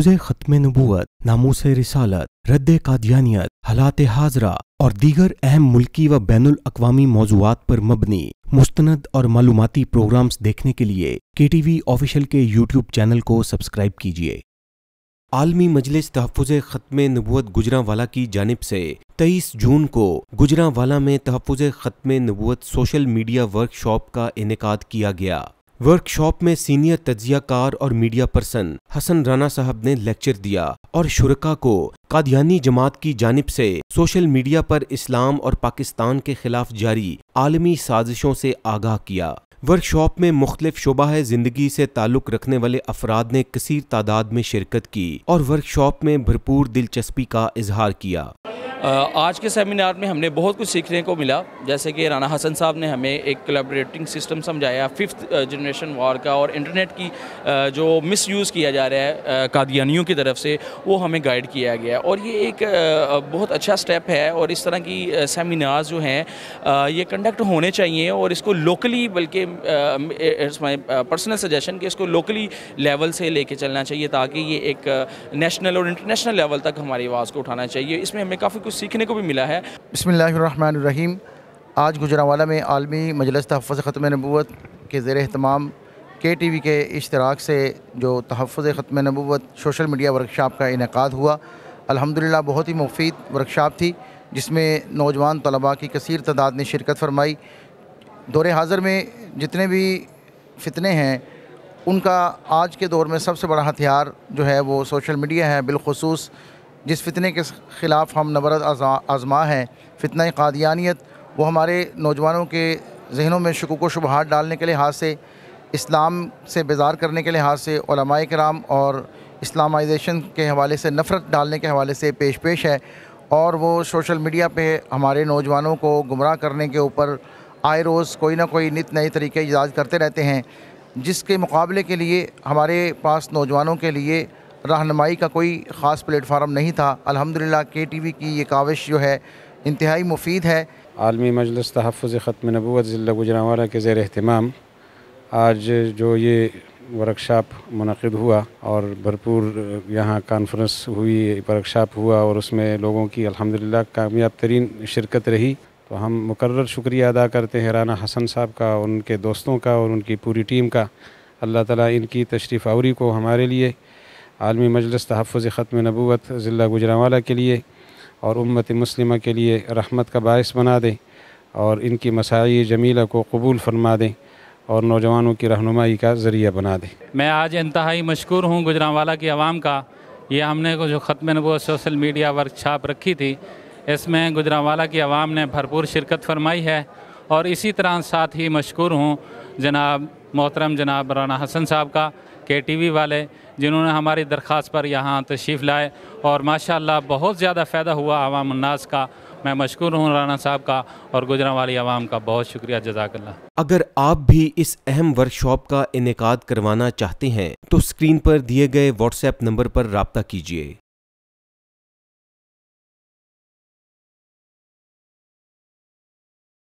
महफुज ख़त्म नबूत नामूस रिसालत रद्द कादियानियत हालात हाजरा और दीगर अहम मुल्की व बैन अवी मौजूद पर मबनी मुस्तंद और मालूमती प्रोग्राम्स देखने के लिए के टी वी ऑफिशियल के यूट्यूब चैनल को सब्सक्राइब कीजिए आलमी मजलिस तहफ़ ख़त्म नबूत गुजरावाला की जानब से तेईस जून को गुजरावाला में तहफ़ ख़त्म नबूत सोशल मीडिया वर्कशॉप का इनका किया गया वर्कशॉप में सीनियर तजियाकार और मीडिया पर्सन हसन राना साहब ने लेक्चर दिया और शुरका को कादियानी जमात की जानब से सोशल मीडिया पर इस्लाम और पाकिस्तान के खिलाफ जारी आलमी साजिशों से आगाह किया वर्कशॉप में मुख्तलिफ शोबा ज़िंदगी से ताल्लुक़ रखने वाले अफराद ने कसर तादाद में शिरकत की और वर्कशॉप में भरपूर दिलचस्पी का इजहार किया आज के सेमिनार में हमने बहुत कुछ सीखने को मिला जैसे कि राना हसन साहब ने हमें एक कोलेबरेटिंग सिस्टम समझाया फिफ्थ जनरेशन वार का और इंटरनेट की जो मिसयूज़ किया जा रहा है कादियानियों की तरफ से वो हमें गाइड किया गया और ये एक बहुत अच्छा स्टेप है और इस तरह की सेमिनार जो हैं ये कंडक्ट होने चाहिए और इसको लोकली बल्कि पर्सनल सजेशन कि इसको लोकली लेवल से ले चलना चाहिए ताकि ये एक नेशनल और इंटरनेशनल लेवल तक हमारी आवाज़ को उठाना चाहिए इसमें हमें काफ़ी कुछ सीखने को भी मिला है बसमीम आज गुजरावाला में आलमी मजलस तहफ़ ख़त्म नबूत के ज़ेर अहतमाम के टी वी के इश्तराक से जो तहफ़ ख़त्म नबूत सोशल मीडिया वर्कशॉप का इनका हुआ अलहमदिल्ला बहुत ही मुफीद वर्कशॉप थी जिसमें नौजवान तलबा की कसर तादाद ने शिरकत फरमाई दौर हाज़र में जितने भी फितने हैं उनका आज के दौर में सबसे बड़ा हथियार जो है वो सोशल मीडिया है बिलखसूस जिस फितने के ख़िलाफ़ हम नबरत आज़मा हैं फितना कादियानियत वो हमारे नौजवानों के जहनों में व शुबहत डालने के लिहाज से इस्लाम से बेजार करने के लिहाज से कराम और इस्लामाइजेशन के हवाले से नफ़रत डालने के हवाले से पेश पेश है और वो सोशल मीडिया पे हमारे नौजवानों को गुमराह करने के ऊपर आए रोज़ कोई ना कोई नित नए तरीके ईजाद करते रहते हैं जिसके मुकाबले के लिए हमारे पास नौजवानों के लिए रहनमाई का कोई ख़ास प्लेटफार्म नहीं था अलहमदिल्ला के टी वी की ये काविश जो है इंतहाई मुफीद है आलमी मजलस तहफ़ ख़त्म नबूत ज़िला गुजरावाला के ज़ेर अहतमाम आज जो ये वर्कशॉप मनद हुआ और भरपूर यहाँ कॉन्फ्रेंस हुई वर्कशॉप हुआ और उसमें लोगों की अलहमदिल्ला कामयाब तरीन शिरकत रही तो हम मुकर्र शुक्रिया अदा करते हैं राना हसन साहब का उनके दोस्तों का और उनकी पूरी टीम का अल्लाह ताली इनकी तशरीफ़ आवरी को हमारे लिए आलमी मजलिस तहफ़ ख़त्म नबूत ज़िला गुजरावाला के लिए और उम्मत मुस्लिम के लिए रहमत का बायस बना दें और इनकी मसाई जमीला को कबूल फरमा दें और नौजवानों की रहनुमाई का ज़रिया बना दें मैं आज इंतहाई मशहूर हूँ गुजरावाला की आवाम का ये हमने को जो ख़त्म नबूत सोशल मीडिया वर्कशॉप रखी थी इसमें गुजरावाला की आवाम ने भरपूर शिरकत फरमाई है और इसी तरह साथ ही मशहूर हूँ जनाब मोहतरम जनाब राना हसन साहब का के वाले जिन्होंने हमारी दरख्वास्त पर यहाँ तशीफ़ लाए और माशाल्लाह बहुत ज़्यादा फ़ायदा हुआ आवाम उन्नास का मैं मशहूर हूँ राना साहब का और गुजरा वाली आवाम का बहुत शुक्रिया जजाकल्ला अगर आप भी इस अहम वर्कशॉप का इनका करवाना चाहते हैं तो स्क्रीन पर दिए गए व्हाट्सएप नंबर पर रबता कीजिए